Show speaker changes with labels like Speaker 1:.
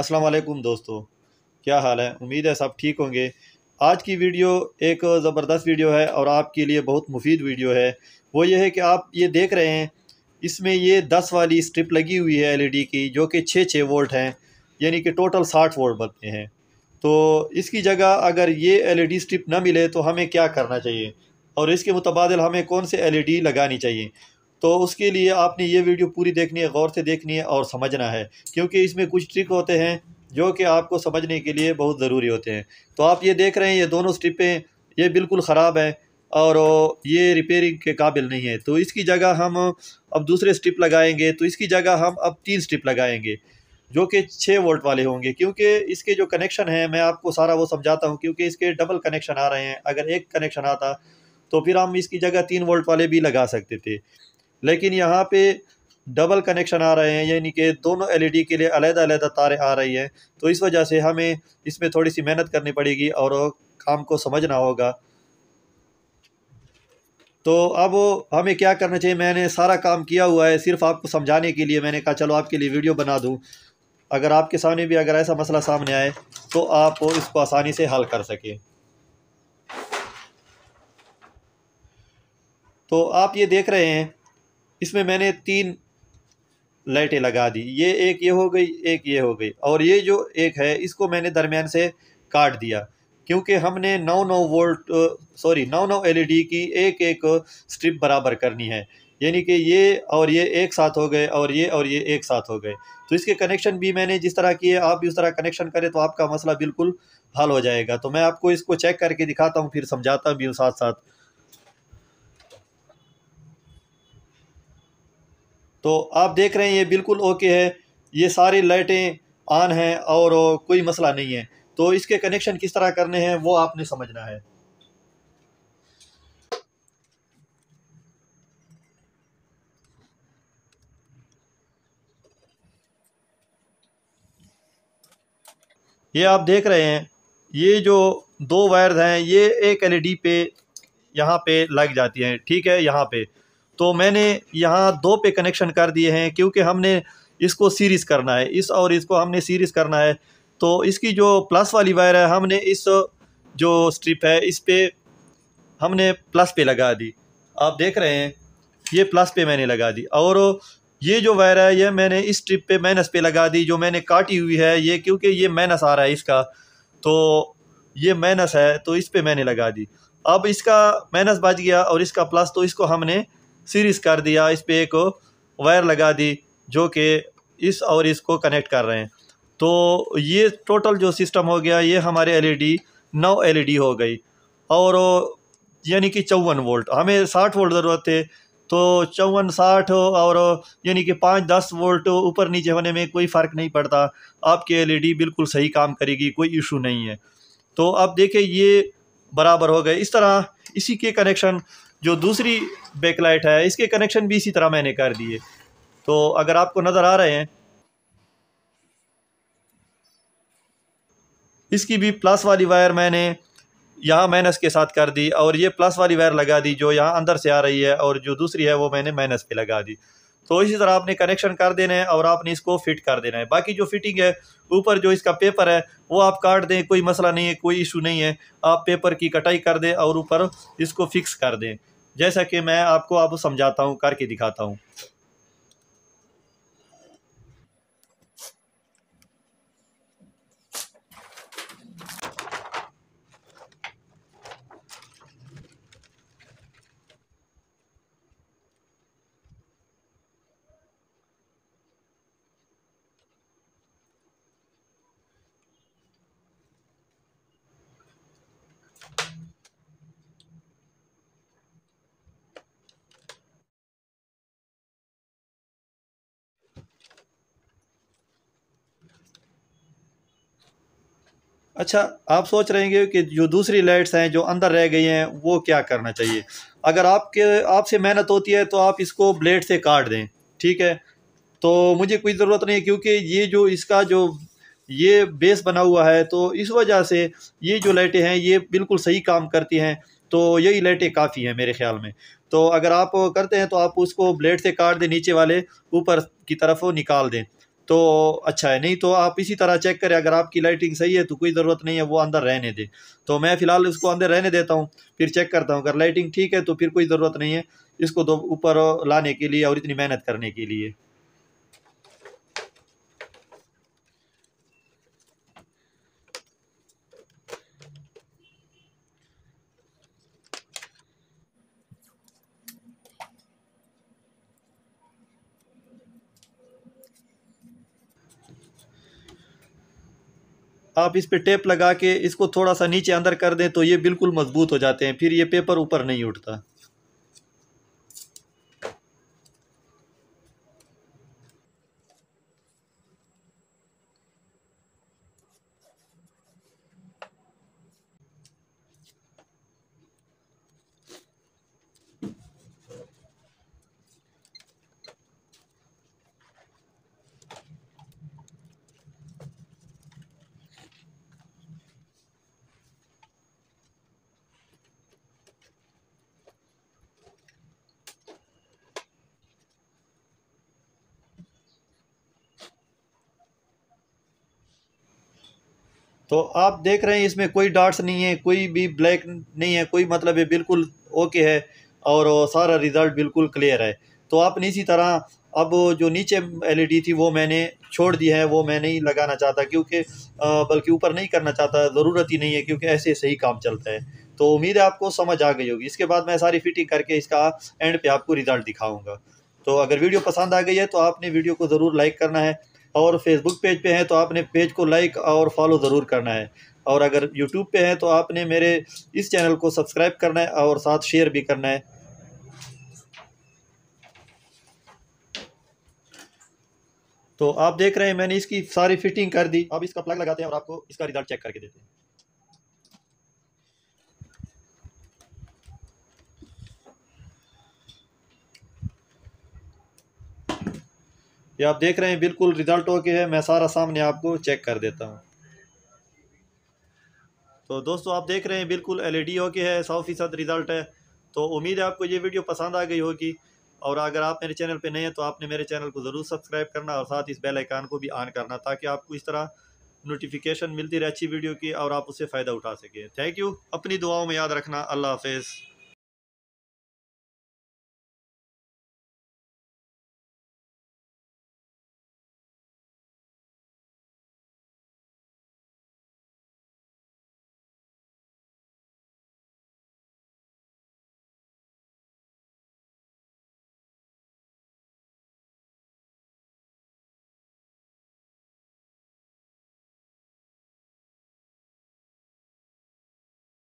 Speaker 1: अस्सलाम वालेकुम दोस्तों क्या हाल है उम्मीद है सब ठीक होंगे आज की वीडियो एक ज़बरदस्त वीडियो है और आपके लिए बहुत मुफीद वीडियो है वो ये है कि आप ये देख रहे हैं इसमें ये दस वाली स्ट्रिप लगी हुई है एलईडी की जो कि छः छः वोल्ट हैं यानी कि टोटल साठ वोल्ट बनते हैं तो इसकी जगह अगर ये डी स्ट्रिप ना मिले तो हमें क्या करना चाहिए और इसके मुतबादल हमें कौन से डी लगानी चाहिए तो उसके लिए आपने ये वीडियो पूरी देखनी है गौर से देखनी है और समझना है क्योंकि इसमें कुछ ट्रिक होते हैं जो कि आपको समझने के लिए बहुत ज़रूरी होते हैं तो आप ये देख रहे हैं ये दोनों स्ट्रिपें ये बिल्कुल ख़राब है और ये रिपेयरिंग के काबिल नहीं है तो इसकी जगह हम अब दूसरे स्ट्रिप लगाएंगे तो इसकी जगह हम अब तीन स्ट्रिप लगाएंगे जो कि छः वोल्ट वाले होंगे क्योंकि इसके जो कनेक्शन हैं मैं आपको सारा वो समझाता हूँ क्योंकि इसके डबल कनेक्शन आ रहे हैं अगर एक कनेक्शन आता तो फिर हम इसकी जगह तीन वोल्ट वाले भी लगा सकते थे लेकिन यहाँ पे डबल कनेक्शन आ रहे हैं यानी कि दोनों एलईडी के लिए अलग अलग तारें आ रही हैं तो इस वजह से हमें इसमें थोड़ी सी मेहनत करनी पड़ेगी और काम को समझना होगा तो अब हमें क्या करना चाहिए मैंने सारा काम किया हुआ है सिर्फ आपको समझाने के लिए मैंने कहा चलो आपके लिए वीडियो बना दूँ अगर आपके सामने भी अगर ऐसा मसला सामने आए तो आप इसको आसानी से हल कर सकें तो आप ये देख रहे हैं इसमें मैंने तीन लाइटें लगा दी ये एक ये हो गई एक ये हो गई और ये जो एक है इसको मैंने दरमियान से काट दिया क्योंकि हमने नौ नौ वोल्ट सॉरी नौ नौ एलईडी की एक एक स्ट्रिप बराबर करनी है यानी कि ये और ये एक साथ हो गए और ये और ये एक साथ हो गए तो इसके कनेक्शन भी मैंने जिस तरह किए आप भी उस तरह कनेक्शन करें तो आपका मसला बिल्कुल हल हो जाएगा तो मैं आपको इसको चेक करके दिखाता हूँ फिर समझाता भी हूँ साथ साथ तो आप देख रहे हैं ये बिल्कुल ओके है ये सारी लाइटें ऑन हैं और कोई मसला नहीं है तो इसके कनेक्शन किस तरह करने हैं वो आपने समझना है ये आप देख रहे हैं ये जो दो वायर हैं ये एक एलईडी पे यहाँ पे लग जाती हैं ठीक है यहाँ पे तो मैंने यहाँ दो पे कनेक्शन कर दिए हैं क्योंकि हमने इसको सीरीज़ करना है इस और इसको हमने सीरीज़ करना है तो इसकी जो प्लस वाली वायर है हमने इस जो स्ट्रिप है इस पर हमने प्लस पे लगा दी आप देख रहे हैं ये प्लस पे मैंने लगा दी और ये जो वायर है ये मैंने इस स्ट्रिप पे माइनस पे लगा दी जो मैंने काटी हुई है ये क्योंकि ये माइनस आ रहा है इसका तो ये माइनस है तो इस पर मैंने लगा दी अब इसका माइनस बच गया और इसका प्लस तो इसको हमने सीरीज़ कर दिया इस पर एक वायर लगा दी जो कि इस और इसको कनेक्ट कर रहे हैं तो ये टोटल जो सिस्टम हो गया ये हमारे एलईडी e नौ डी e हो गई और यानी कि चौवन वोल्ट हमें साठ वोल्ट ज़रूरत थे तो चौवन साठ और यानी कि पाँच दस वोल्ट ऊपर नीचे होने में कोई फ़र्क नहीं पड़ता आपके एलईडी e बिल्कुल सही काम करेगी कोई इशू नहीं है तो आप देखें ये बराबर हो गए इस तरह इसी के कनेक्शन जो दूसरी बैकलाइट है इसके कनेक्शन भी इसी तरह मैंने कर दिए तो अगर आपको नज़र आ रहे हैं इसकी भी प्लस वाली वायर मैंने यहाँ माइनस के साथ कर दी और ये प्लस वाली वायर लगा दी जो यहाँ अंदर से आ रही है और जो दूसरी है वो मैंने माइनस पे लगा दी तो इसी तरह आपने कनेक्शन कर देना है और आपने इसको फिट कर देना है बाकी जो फिटिंग है ऊपर जो इसका पेपर है वो आप काट दें कोई मसला नहीं है कोई इशू नहीं है आप पेपर की कटाई कर दें और ऊपर इसको फिक्स कर दें जैसा कि मैं आपको अब समझाता हूँ करके दिखाता हूँ अच्छा आप सोच रहे हैं कि जो दूसरी लाइट्स हैं जो अंदर रह गई हैं वो क्या करना चाहिए अगर आपके आपसे मेहनत होती है तो आप इसको ब्लेड से काट दें ठीक है तो मुझे कोई ज़रूरत नहीं है क्योंकि ये जो इसका जो ये बेस बना हुआ है तो इस वजह से ये जो लाइटें हैं ये बिल्कुल सही काम करती हैं तो यही लाइटें काफ़ी हैं मेरे ख्याल में तो अगर आप करते हैं तो आप उसको ब्लेड से काट दें नीचे वाले ऊपर की तरफ निकाल दें तो अच्छा है नहीं तो आप इसी तरह चेक करें अगर आपकी लाइटिंग सही है तो कोई ज़रूरत नहीं है वो अंदर रहने दे तो मैं फ़िलहाल उसको अंदर रहने देता हूँ फिर चेक करता हूँ अगर लाइटिंग ठीक है तो फिर कोई ज़रूरत नहीं है इसको दो ऊपर लाने के लिए और इतनी मेहनत करने के लिए आप इस पर टेप लगा के इसको थोड़ा सा नीचे अंदर कर दें तो ये बिल्कुल मज़बूत हो जाते हैं फिर ये पेपर ऊपर नहीं उठता तो आप देख रहे हैं इसमें कोई डार्ट्स नहीं है कोई भी ब्लैक नहीं है कोई मतलब है बिल्कुल ओके है और सारा रिज़ल्ट बिल्कुल क्लियर है तो आपने इसी तरह अब जो नीचे एलईडी थी वो मैंने छोड़ दी है वो मैं नहीं लगाना चाहता क्योंकि बल्कि ऊपर नहीं करना चाहता ज़रूरत ही नहीं है क्योंकि ऐसे सही काम चलता है तो उम्मीद है आपको समझ आ गई होगी इसके बाद मैं सारी फिटिंग करके इसका एंड पे आपको रिज़ल्ट दिखाऊंगा तो अगर वीडियो पसंद आ गई है तो आपने वीडियो को ज़रूर लाइक करना है और फेसबुक पेज पे हैं तो आपने पेज को लाइक और फॉलो ज़रूर करना है और अगर यूट्यूब पे हैं तो आपने मेरे इस चैनल को सब्सक्राइब करना है और साथ शेयर भी करना है तो आप देख रहे हैं मैंने इसकी सारी फिटिंग कर दी अब इसका प्लग लगाते हैं और आपको इसका रिजल्ट चेक करके देते हैं ये आप देख रहे हैं बिल्कुल रिज़ल्ट ओके है मैं सारा सामने आपको चेक कर देता हूँ तो दोस्तों आप देख रहे हैं बिल्कुल एल ई ओके है सौ फ़ीसद रिज़ल्ट है तो उम्मीद है आपको ये वीडियो पसंद आ गई होगी और अगर आप मेरे चैनल पर नए हैं तो आपने मेरे चैनल को ज़रूर सब्सक्राइब करना और साथ इस बेल आइकान को भी ऑन करना ताकि आपको इस तरह नोटिफिकेशन मिलती रहे अच्छी वीडियो की और आप उससे फ़ायदा उठा सकें थैंक यू अपनी दुआओं में याद रखना अल्लाह हाफिज़